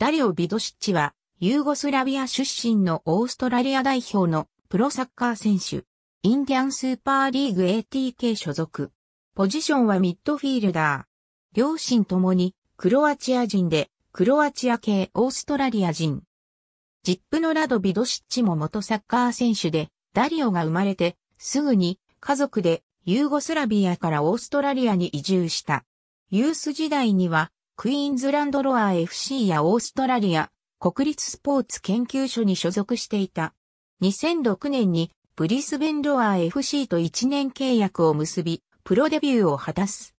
ダリオ・ビドシッチは、ユーゴスラビア出身のオーストラリア代表のプロサッカー選手。インディアンスーパーリーグ ATK 所属。ポジションはミッドフィールダー。両親ともにクロアチア人で、クロアチア系オーストラリア人。ジップのラド・ビドシッチも元サッカー選手で、ダリオが生まれて、すぐに家族でユーゴスラビアからオーストラリアに移住した。ユース時代にはクイーンズランドロア FC やオーストラリア、国立スポーツ研究所に所属していた。2006年にブリスベンロア FC と1年契約を結び、プロデビューを果たす。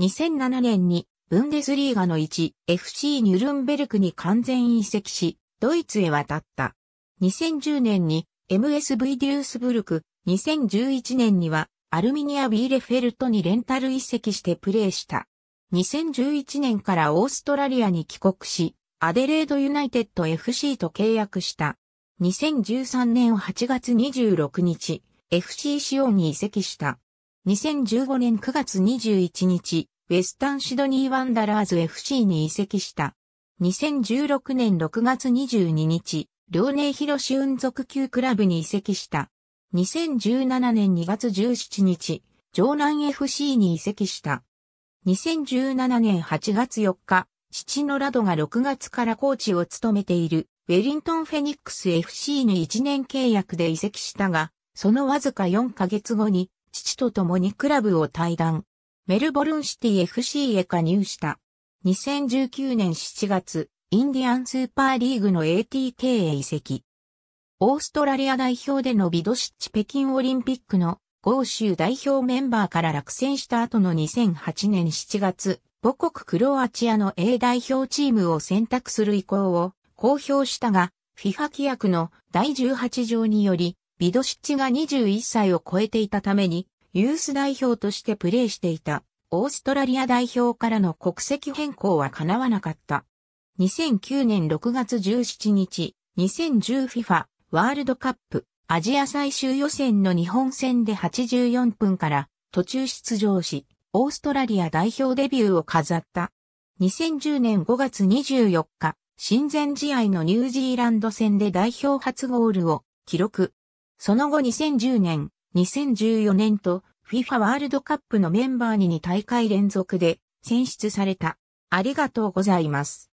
2007年にブンデスリーガの1 FC ニュルンベルクに完全移籍し、ドイツへ渡った。2010年に MSV デュースブルク、2011年にはアルミニア・ビーレフェルトにレンタル移籍してプレーした。2011年からオーストラリアに帰国し、アデレードユナイテッド FC と契約した。2013年8月26日、FC 仕様に移籍した。2015年9月21日、ウェスタンシドニーワンダラーズ FC に移籍した。2016年6月22日、両寧広志運属級クラブに移籍した。2017年2月17日、城南 FC に移籍した。2017年8月4日、父のラドが6月からコーチを務めているウェリントンフェニックス FC に1年契約で移籍したが、そのわずか4ヶ月後に父と共にクラブを退団。メルボルンシティ FC へ加入した。2019年7月、インディアンスーパーリーグの ATK へ移籍。オーストラリア代表でのビドシッチ北京オリンピックの欧州代表メンバーから落選した後の2008年7月、母国クロアチアの A 代表チームを選択する意向を公表したが、FIFA 規約の第18条により、ビドシッチが21歳を超えていたために、ユース代表としてプレーしていた、オーストラリア代表からの国籍変更は叶わなかった。2009年6月17日、2010FIFA ワールドカップアジア最終予選の日本戦で84分から途中出場し、オーストラリア代表デビューを飾った。2010年5月24日、親善試合のニュージーランド戦で代表初ゴールを記録。その後2010年、2014年と FIFA ワールドカップのメンバーに2大会連続で選出された。ありがとうございます。